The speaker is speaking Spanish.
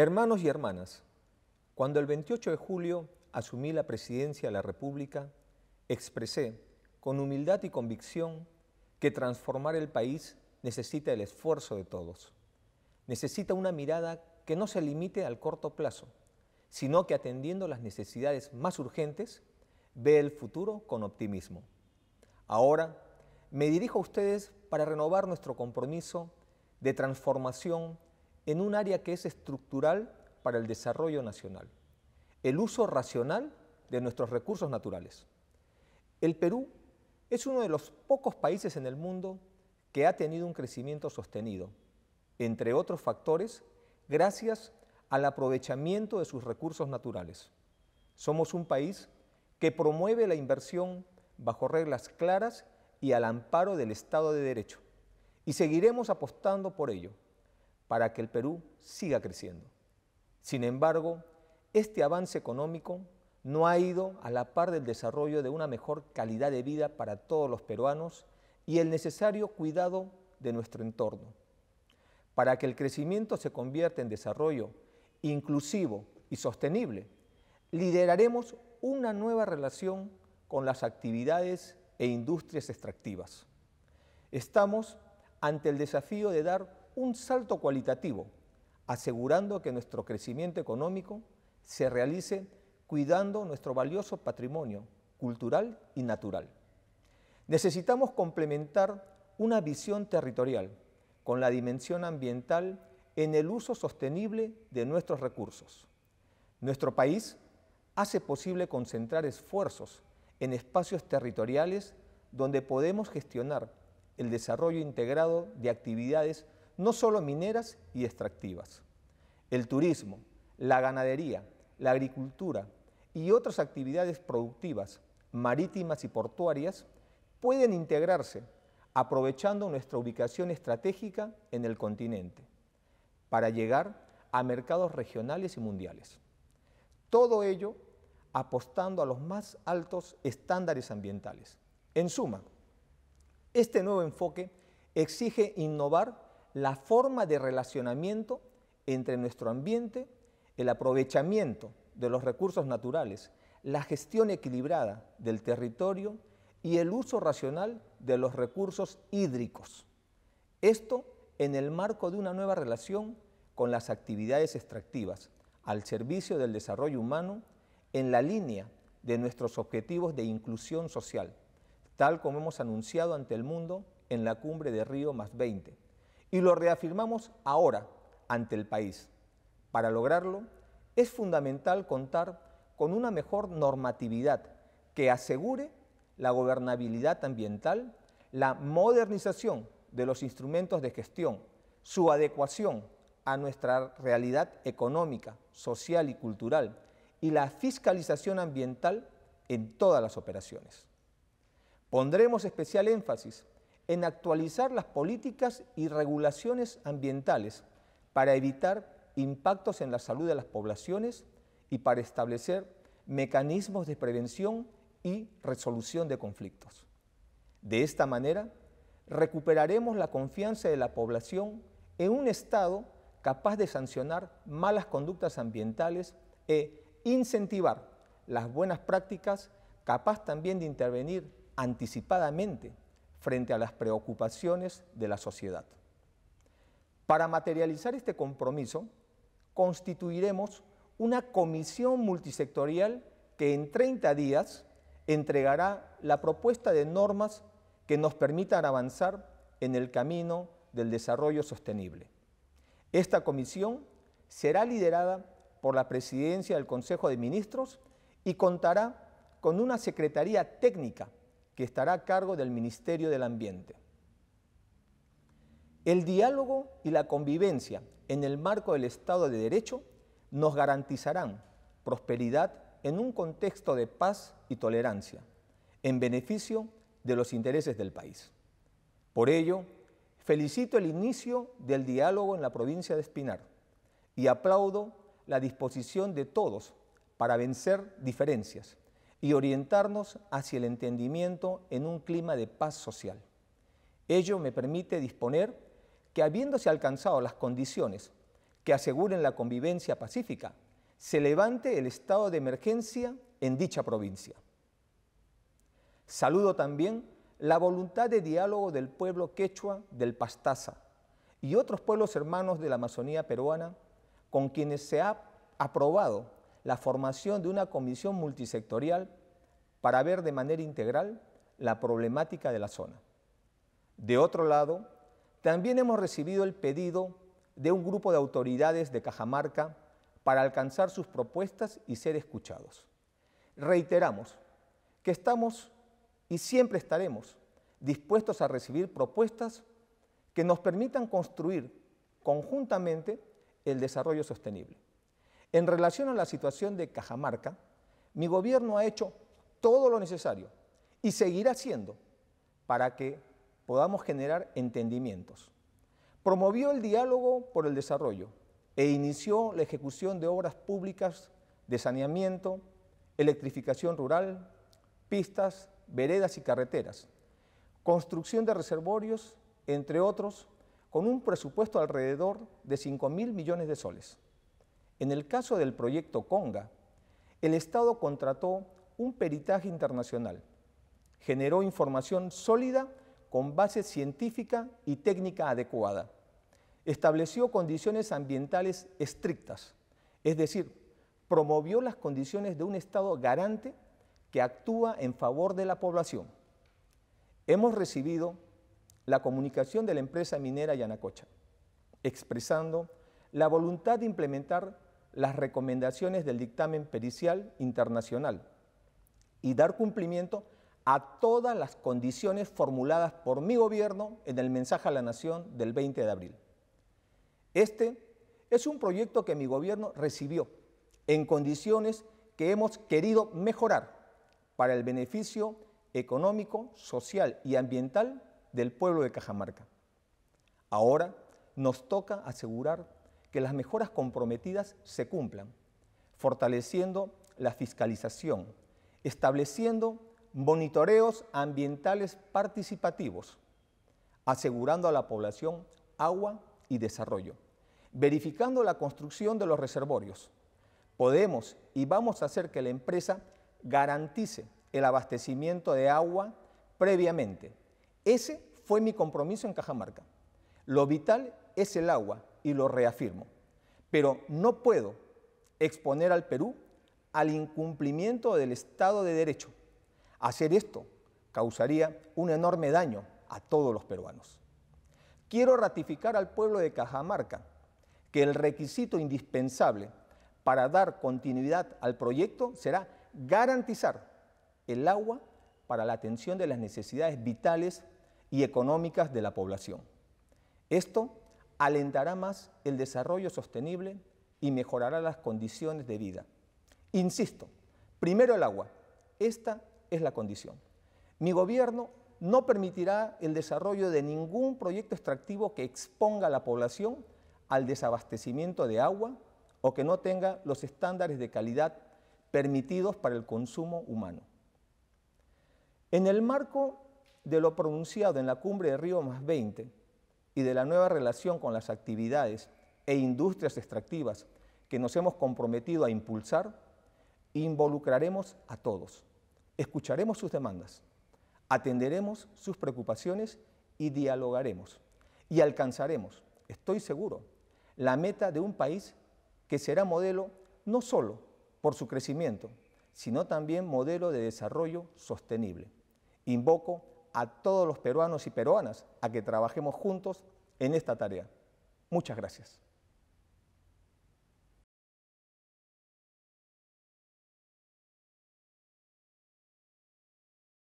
Hermanos y hermanas, cuando el 28 de julio asumí la presidencia de la República, expresé con humildad y convicción que transformar el país necesita el esfuerzo de todos. Necesita una mirada que no se limite al corto plazo, sino que atendiendo las necesidades más urgentes, ve el futuro con optimismo. Ahora, me dirijo a ustedes para renovar nuestro compromiso de transformación en un área que es estructural para el desarrollo nacional, el uso racional de nuestros recursos naturales. El Perú es uno de los pocos países en el mundo que ha tenido un crecimiento sostenido, entre otros factores, gracias al aprovechamiento de sus recursos naturales. Somos un país que promueve la inversión bajo reglas claras y al amparo del Estado de Derecho, y seguiremos apostando por ello para que el Perú siga creciendo. Sin embargo, este avance económico no ha ido a la par del desarrollo de una mejor calidad de vida para todos los peruanos y el necesario cuidado de nuestro entorno. Para que el crecimiento se convierta en desarrollo inclusivo y sostenible, lideraremos una nueva relación con las actividades e industrias extractivas. Estamos ante el desafío de dar un salto cualitativo, asegurando que nuestro crecimiento económico se realice cuidando nuestro valioso patrimonio cultural y natural. Necesitamos complementar una visión territorial con la dimensión ambiental en el uso sostenible de nuestros recursos. Nuestro país hace posible concentrar esfuerzos en espacios territoriales donde podemos gestionar el desarrollo integrado de actividades no solo mineras y extractivas. El turismo, la ganadería, la agricultura y otras actividades productivas, marítimas y portuarias pueden integrarse aprovechando nuestra ubicación estratégica en el continente para llegar a mercados regionales y mundiales. Todo ello apostando a los más altos estándares ambientales. En suma, este nuevo enfoque exige innovar la forma de relacionamiento entre nuestro ambiente, el aprovechamiento de los recursos naturales, la gestión equilibrada del territorio y el uso racional de los recursos hídricos. Esto en el marco de una nueva relación con las actividades extractivas al servicio del desarrollo humano en la línea de nuestros objetivos de inclusión social, tal como hemos anunciado ante el mundo en la cumbre de Río más 20. Y lo reafirmamos ahora ante el país. Para lograrlo, es fundamental contar con una mejor normatividad que asegure la gobernabilidad ambiental, la modernización de los instrumentos de gestión, su adecuación a nuestra realidad económica, social y cultural y la fiscalización ambiental en todas las operaciones. Pondremos especial énfasis en actualizar las políticas y regulaciones ambientales para evitar impactos en la salud de las poblaciones y para establecer mecanismos de prevención y resolución de conflictos. De esta manera, recuperaremos la confianza de la población en un Estado capaz de sancionar malas conductas ambientales e incentivar las buenas prácticas, capaz también de intervenir anticipadamente frente a las preocupaciones de la sociedad. Para materializar este compromiso, constituiremos una comisión multisectorial que en 30 días entregará la propuesta de normas que nos permitan avanzar en el camino del desarrollo sostenible. Esta comisión será liderada por la Presidencia del Consejo de Ministros y contará con una Secretaría Técnica que estará a cargo del Ministerio del Ambiente. El diálogo y la convivencia en el marco del Estado de Derecho nos garantizarán prosperidad en un contexto de paz y tolerancia, en beneficio de los intereses del país. Por ello, felicito el inicio del diálogo en la provincia de Espinar y aplaudo la disposición de todos para vencer diferencias y orientarnos hacia el entendimiento en un clima de paz social. Ello me permite disponer que habiéndose alcanzado las condiciones que aseguren la convivencia pacífica, se levante el estado de emergencia en dicha provincia. Saludo también la voluntad de diálogo del pueblo quechua del Pastaza y otros pueblos hermanos de la Amazonía peruana con quienes se ha aprobado la formación de una comisión multisectorial para ver de manera integral la problemática de la zona. De otro lado, también hemos recibido el pedido de un grupo de autoridades de Cajamarca para alcanzar sus propuestas y ser escuchados. Reiteramos que estamos y siempre estaremos dispuestos a recibir propuestas que nos permitan construir conjuntamente el desarrollo sostenible. En relación a la situación de Cajamarca, mi gobierno ha hecho todo lo necesario y seguirá haciendo para que podamos generar entendimientos. Promovió el diálogo por el desarrollo e inició la ejecución de obras públicas de saneamiento, electrificación rural, pistas, veredas y carreteras, construcción de reservorios, entre otros, con un presupuesto alrededor de 5 mil millones de soles. En el caso del proyecto Conga, el Estado contrató un peritaje internacional, generó información sólida con base científica y técnica adecuada, estableció condiciones ambientales estrictas, es decir, promovió las condiciones de un Estado garante que actúa en favor de la población. Hemos recibido la comunicación de la empresa minera Yanacocha, expresando la voluntad de implementar las recomendaciones del dictamen pericial internacional y dar cumplimiento a todas las condiciones formuladas por mi gobierno en el mensaje a la nación del 20 de abril. Este es un proyecto que mi gobierno recibió en condiciones que hemos querido mejorar para el beneficio económico, social y ambiental del pueblo de Cajamarca. Ahora nos toca asegurar que las mejoras comprometidas se cumplan, fortaleciendo la fiscalización, estableciendo monitoreos ambientales participativos, asegurando a la población agua y desarrollo, verificando la construcción de los reservorios. Podemos y vamos a hacer que la empresa garantice el abastecimiento de agua previamente. Ese fue mi compromiso en Cajamarca. Lo vital es el agua y lo reafirmo. Pero no puedo exponer al Perú al incumplimiento del Estado de Derecho. Hacer esto causaría un enorme daño a todos los peruanos. Quiero ratificar al pueblo de Cajamarca que el requisito indispensable para dar continuidad al proyecto será garantizar el agua para la atención de las necesidades vitales y económicas de la población. Esto alentará más el desarrollo sostenible y mejorará las condiciones de vida. Insisto, primero el agua. Esta es la condición. Mi gobierno no permitirá el desarrollo de ningún proyecto extractivo que exponga a la población al desabastecimiento de agua o que no tenga los estándares de calidad permitidos para el consumo humano. En el marco de lo pronunciado en la cumbre de Río más 20, y de la nueva relación con las actividades e industrias extractivas que nos hemos comprometido a impulsar, involucraremos a todos, escucharemos sus demandas, atenderemos sus preocupaciones y dialogaremos. Y alcanzaremos, estoy seguro, la meta de un país que será modelo no solo por su crecimiento, sino también modelo de desarrollo sostenible. Invoco a todos los peruanos y peruanas a que trabajemos juntos en esta tarea. Muchas gracias.